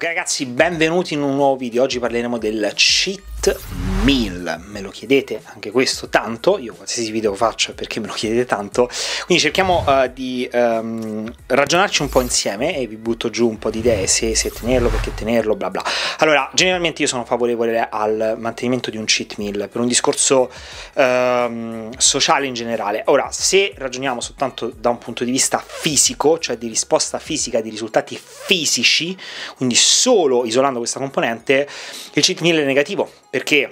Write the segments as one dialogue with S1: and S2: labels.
S1: Ok ragazzi, benvenuti in un nuovo video. Oggi parleremo del cheat mail, me lo chiedete anche questo tanto, io qualsiasi video faccio perché me lo chiedete tanto, quindi cerchiamo uh, di um, ragionarci un po' insieme e vi butto giù un po' di idee se, se tenerlo, perché tenerlo, bla bla. Allora, generalmente io sono favorevole al mantenimento di un cheat meal per un discorso um, sociale in generale. Ora, se ragioniamo soltanto da un punto di vista fisico, cioè di risposta fisica, di risultati fisici, quindi solo isolando questa componente, il cheat meal è negativo perché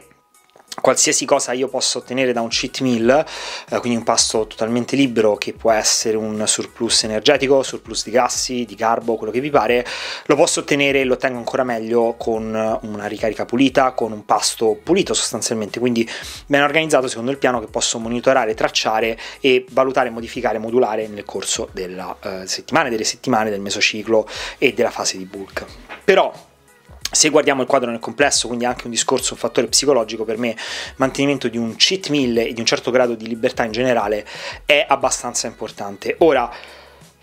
S1: qualsiasi cosa io possa ottenere da un cheat meal, eh, quindi un pasto totalmente libero che può essere un surplus energetico, surplus di grassi, di carbo, quello che vi pare, lo posso ottenere e lo ottengo ancora meglio con eh, una ricarica pulita, con un pasto pulito sostanzialmente, quindi ben organizzato secondo il piano che posso monitorare, tracciare e valutare, modificare, modulare nel corso della eh, settimana, delle settimane, del mesociclo e della fase di bulk. Però se guardiamo il quadro nel complesso, quindi anche un discorso, un fattore psicologico, per me mantenimento di un cheat meal e di un certo grado di libertà in generale è abbastanza importante. Ora,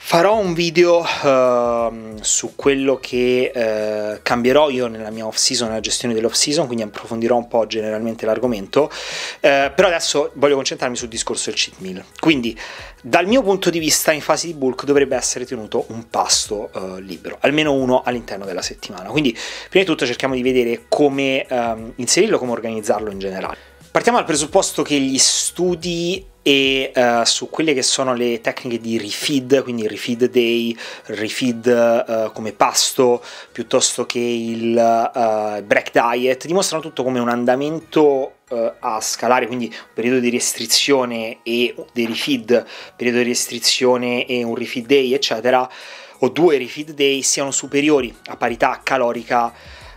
S1: Farò un video uh, su quello che uh, cambierò io nella mia off season, nella gestione dell'off season, quindi approfondirò un po' generalmente l'argomento, uh, però adesso voglio concentrarmi sul discorso del cheat meal. Quindi dal mio punto di vista in fase di bulk dovrebbe essere tenuto un pasto uh, libero, almeno uno all'interno della settimana. Quindi prima di tutto cerchiamo di vedere come um, inserirlo, come organizzarlo in generale. Partiamo dal presupposto che gli studi e uh, su quelle che sono le tecniche di refeed, quindi refeed day, refeed uh, come pasto, piuttosto che il uh, break diet, dimostrano tutto come un andamento a scalare, quindi un periodo di restrizione e dei refeed, periodo di restrizione e un refeed day, eccetera, o due refeed day siano superiori a parità calorica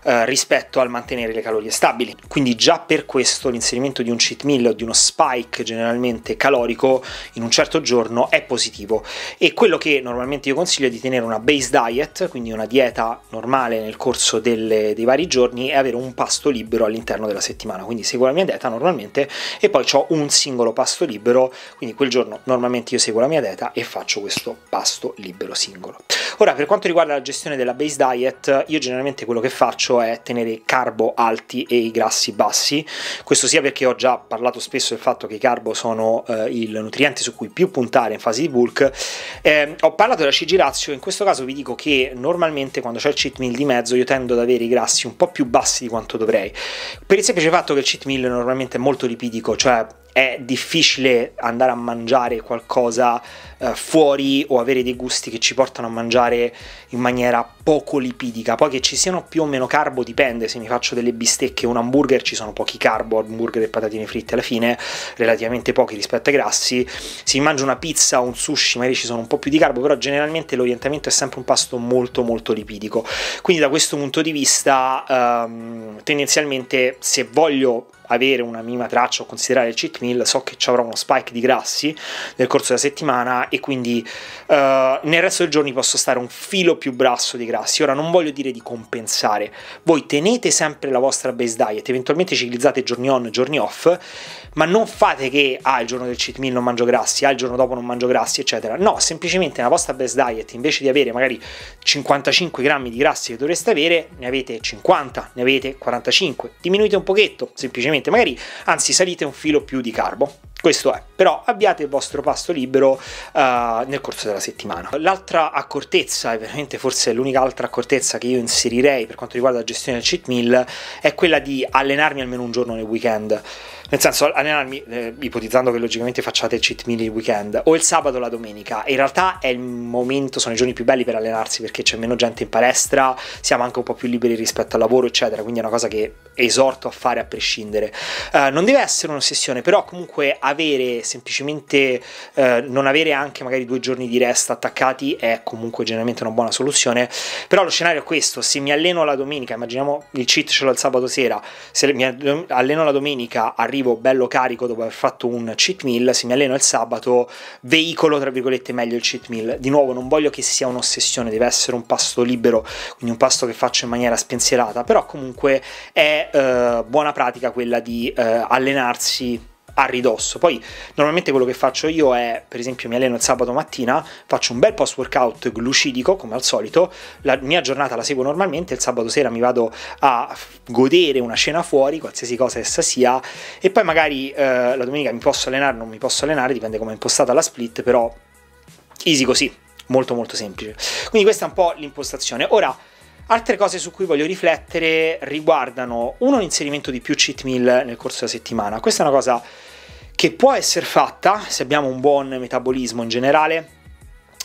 S1: eh, rispetto al mantenere le calorie stabili. Quindi già per questo l'inserimento di un cheat meal o di uno spike generalmente calorico in un certo giorno è positivo e quello che normalmente io consiglio è di tenere una base diet, quindi una dieta normale nel corso delle, dei vari giorni e avere un pasto libero all'interno della settimana. Quindi seguo la mia dieta normalmente e poi ho un singolo pasto libero, quindi quel giorno normalmente io seguo la mia dieta e faccio questo pasto libero singolo. Ora, per quanto riguarda la gestione della base diet, io generalmente quello che faccio è tenere i carbo alti e i grassi bassi, questo sia perché ho già parlato spesso del fatto che i carbo sono eh, il nutriente su cui più puntare in fase di bulk, eh, ho parlato della CG ratio, in questo caso vi dico che normalmente quando c'è il cheat meal di mezzo io tendo ad avere i grassi un po' più bassi di quanto dovrei, per il semplice fatto che il cheat meal normalmente è molto lipidico, cioè è difficile andare a mangiare qualcosa eh, fuori o avere dei gusti che ci portano a mangiare in maniera poco lipidica. Poi che ci siano più o meno carbo dipende, se mi faccio delle bistecche o un hamburger ci sono pochi carbo, hamburger e patatine fritte alla fine, relativamente pochi rispetto ai grassi. Se mi mangio una pizza o un sushi magari ci sono un po' più di carbo, però generalmente l'orientamento è sempre un pasto molto molto lipidico. Quindi da questo punto di vista ehm, tendenzialmente se voglio avere una minima traccia o considerare il cheat meal, so che ci avrò uno spike di grassi nel corso della settimana e quindi uh, nel resto dei giorni posso stare un filo più brasso di grassi. Ora non voglio dire di compensare, voi tenete sempre la vostra base diet, eventualmente ciclizzate giorni on, giorni off, ma non fate che ah, il giorno del cheat meal non mangio grassi, ah, il giorno dopo non mangio grassi, eccetera. No, semplicemente nella vostra base diet invece di avere magari 55 grammi di grassi che dovreste avere, ne avete 50, ne avete 45, diminuite un pochetto, semplicemente assolutamente, magari anzi salite un filo più di carbo. Questo è, però abbiate il vostro pasto libero uh, nel corso della settimana. L'altra accortezza, e veramente forse l'unica altra accortezza che io inserirei per quanto riguarda la gestione del cheat meal, è quella di allenarmi almeno un giorno nel weekend. Nel senso, allenarmi, eh, ipotizzando che logicamente facciate il cheat meal il weekend, o il sabato o la domenica. In realtà è il momento, sono i giorni più belli per allenarsi perché c'è meno gente in palestra, siamo anche un po' più liberi rispetto al lavoro, eccetera. Quindi è una cosa che esorto a fare a prescindere. Uh, non deve essere un'ossessione, però comunque avere semplicemente uh, non avere anche magari due giorni di resta attaccati è comunque generalmente una buona soluzione. Però lo scenario è questo: se mi alleno la domenica, immaginiamo il cheat ce l'ho il sabato sera, se mi alleno la domenica arrivo bello carico dopo aver fatto un cheat meal, se mi alleno il sabato veicolo tra virgolette meglio il cheat meal. Di nuovo non voglio che sia un'ossessione, deve essere un pasto libero, quindi un pasto che faccio in maniera spensierata, però comunque è eh, buona pratica quella di eh, allenarsi a ridosso. Poi normalmente quello che faccio io è, per esempio, mi alleno il sabato mattina, faccio un bel post workout glucidico come al solito, la mia giornata la seguo normalmente, il sabato sera mi vado a godere una cena fuori, qualsiasi cosa essa sia, e poi magari eh, la domenica mi posso allenare, non mi posso allenare, dipende come è impostata la split, però easy così, molto molto semplice. Quindi questa è un po' l'impostazione. Ora Altre cose su cui voglio riflettere riguardano uno l'inserimento di più cheat meal nel corso della settimana. Questa è una cosa che può essere fatta se abbiamo un buon metabolismo in generale,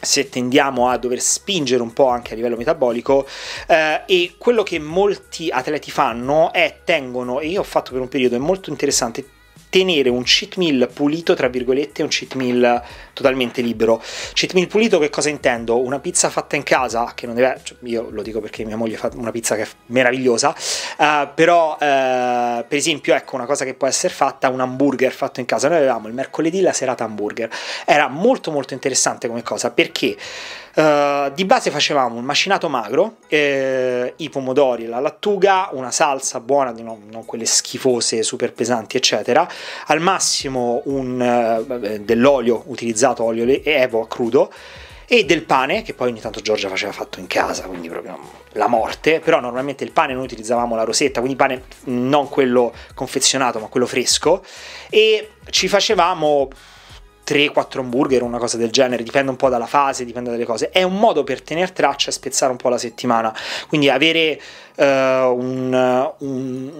S1: se tendiamo a dover spingere un po' anche a livello metabolico eh, e quello che molti atleti fanno è tengono, e io ho fatto per un periodo, è molto interessante, tenere un cheat meal pulito, tra virgolette, un cheat meal totalmente libero. Cheat meal pulito che cosa intendo? Una pizza fatta in casa, che non deve... Cioè io lo dico perché mia moglie fa una pizza che è meravigliosa, uh, però uh, per esempio ecco una cosa che può essere fatta, un hamburger fatto in casa. Noi avevamo il mercoledì la serata hamburger. Era molto molto interessante come cosa perché... Uh, di base facevamo un macinato magro, eh, i pomodori, la lattuga, una salsa buona, non, non quelle schifose, super pesanti, eccetera, al massimo un, eh, dell'olio utilizzato, olio evo crudo, e del pane che poi ogni tanto Giorgia faceva fatto in casa, quindi proprio la morte, però normalmente il pane noi utilizzavamo la rosetta, quindi pane non quello confezionato ma quello fresco e ci facevamo 3-4 hamburger, una cosa del genere, dipende un po' dalla fase, dipende dalle cose. È un modo per tenere traccia e spezzare un po' la settimana. Quindi avere uh, un, un,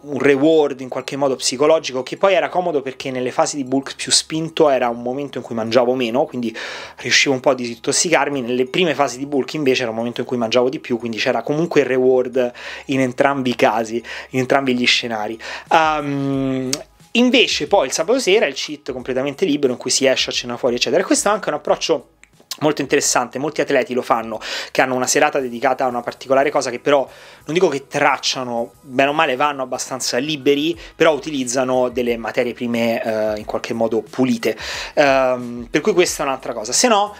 S1: un, reward in qualche modo psicologico, che poi era comodo perché nelle fasi di bulk più spinto era un momento in cui mangiavo meno, quindi riuscivo un po' a disintossicarmi. Nelle prime fasi di bulk invece era un momento in cui mangiavo di più, quindi c'era comunque il reward in entrambi i casi, in entrambi gli scenari. Um, Invece poi il sabato sera è il cheat completamente libero in cui si esce a cena fuori, eccetera. E questo è anche un approccio molto interessante, molti atleti lo fanno, che hanno una serata dedicata a una particolare cosa che però non dico che tracciano, bene o male vanno abbastanza liberi, però utilizzano delle materie prime eh, in qualche modo pulite. Um, per cui questa è un'altra cosa. Se no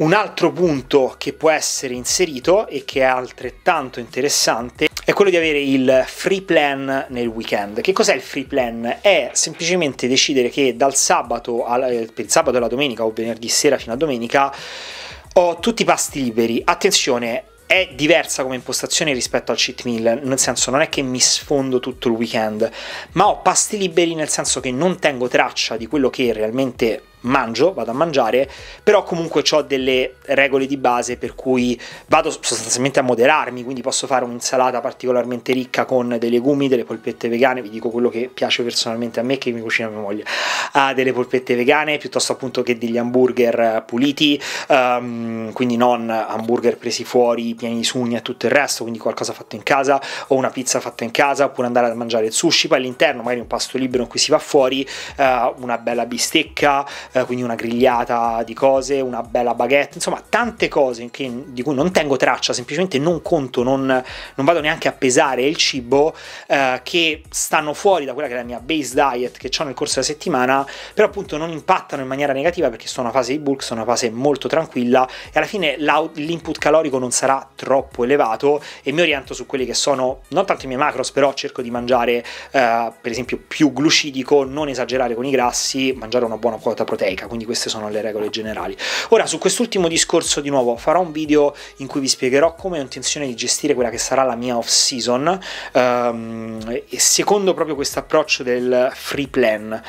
S1: un altro punto che può essere inserito e che è altrettanto interessante è quello di avere il free plan nel weekend. Che cos'è il free plan? È semplicemente decidere che dal sabato, al, eh, per il sabato alla domenica o venerdì sera fino a domenica ho tutti i pasti liberi. Attenzione, è diversa come impostazione rispetto al cheat meal, nel senso non è che mi sfondo tutto il weekend, ma ho pasti liberi nel senso che non tengo traccia di quello che realmente mangio, vado a mangiare, però comunque ho delle regole di base per cui vado sostanzialmente a moderarmi, quindi posso fare un'insalata particolarmente ricca con dei legumi, delle polpette vegane, vi dico quello che piace personalmente a me che mi cucina mia moglie, ah, delle polpette vegane piuttosto appunto che degli hamburger puliti, um, quindi non hamburger presi fuori, pieni di sugna e tutto il resto, quindi qualcosa fatto in casa o una pizza fatta in casa oppure andare a mangiare il sushi, poi all'interno magari un pasto libero in cui si va fuori, uh, una bella bistecca, eh, quindi una grigliata di cose, una bella baguette, insomma tante cose che, di cui non tengo traccia, semplicemente non conto, non, non vado neanche a pesare il cibo eh, che stanno fuori da quella che è la mia base diet che ho nel corso della settimana, però appunto non impattano in maniera negativa perché sono una fase di bulk, sono una fase molto tranquilla e alla fine l'input calorico non sarà troppo elevato e mi oriento su quelli che sono non tanto i miei macros, però cerco di mangiare eh, per esempio più glucidico, non esagerare con i grassi, mangiare una buona quota proteica dell'ipoteca, quindi queste sono le regole generali. Ora su quest'ultimo discorso di nuovo farò un video in cui vi spiegherò come ho intenzione di gestire quella che sarà la mia off season, ehm, secondo proprio questo approccio del free plan.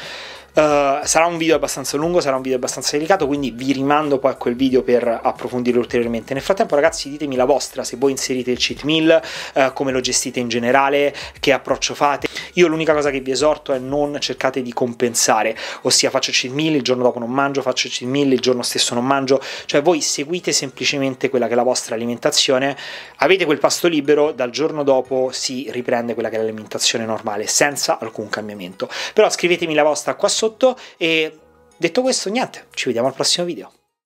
S1: Eh, sarà un video abbastanza lungo, sarà un video abbastanza delicato, quindi vi rimando poi a quel video per approfondirlo ulteriormente. Nel frattempo, ragazzi, ditemi la vostra, se voi inserite il cheat meal, uh, come lo gestite in generale, che approccio fate. Io l'unica cosa che vi esorto è non cercate di compensare, ossia faccio il cheat meal, il giorno dopo non mangio, faccio il cheat meal, il giorno stesso non mangio, cioè voi seguite semplicemente quella che è la vostra alimentazione, avete quel pasto libero, dal giorno dopo si riprende quella che è l'alimentazione normale, senza alcun cambiamento. Però scrivetemi la vostra qua sotto sotto e detto questo niente, ci vediamo al prossimo video.